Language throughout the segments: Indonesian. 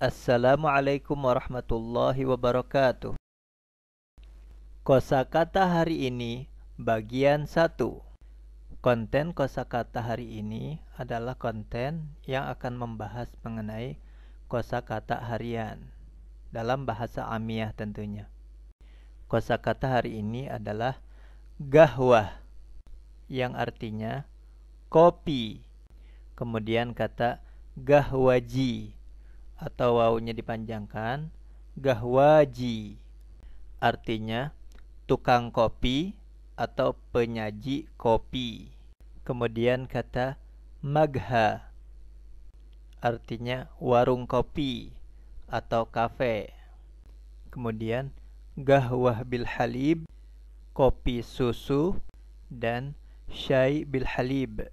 Assalamualaikum warahmatullahi wabarakatuh. Kosakata hari ini bagian 1. Konten kosakata hari ini adalah konten yang akan membahas mengenai kosakata harian dalam bahasa Amiyah tentunya. Kosakata hari ini adalah gahwah yang artinya kopi. Kemudian kata gahwaji atau wawunya dipanjangkan gahwaji artinya tukang kopi atau penyaji kopi kemudian kata magha artinya warung kopi atau kafe kemudian gahwah bil halib kopi susu dan syai bil halib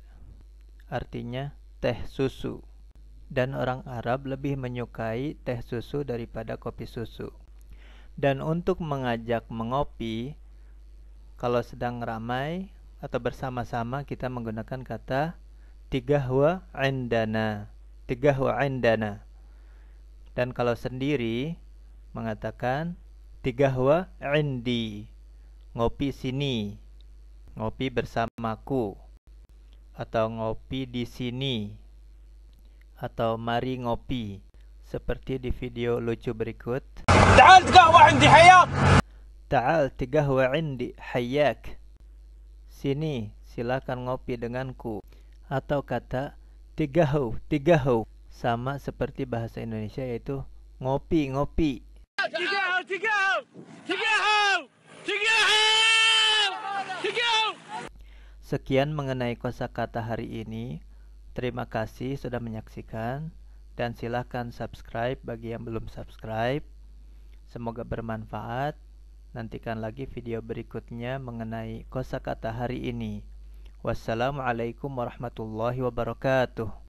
artinya teh susu dan orang Arab lebih menyukai teh susu daripada kopi susu. Dan untuk mengajak mengopi, kalau sedang ramai atau bersama-sama kita menggunakan kata tiga indana. Tiga indana. Dan kalau sendiri mengatakan tiga indi. Ngopi sini. Ngopi bersamaku atau ngopi di sini atau mari ngopi seperti di video lucu berikut. Ta'al tiga indi hayak. Ta'al tiga indi hayak. Sini, silakan ngopi denganku. Atau kata tiga tiga tigahu sama seperti bahasa Indonesia yaitu ngopi, ngopi. Sekian mengenai kosakata hari ini. Terima kasih sudah menyaksikan dan silahkan subscribe bagi yang belum subscribe. Semoga bermanfaat. Nantikan lagi video berikutnya mengenai kosakata hari ini. Wassalamualaikum warahmatullahi wabarakatuh.